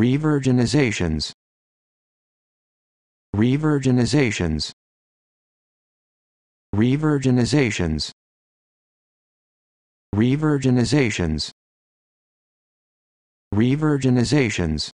Revirginizations. Revirginizations. Revirginizations. Revirginizations. Revirginizations.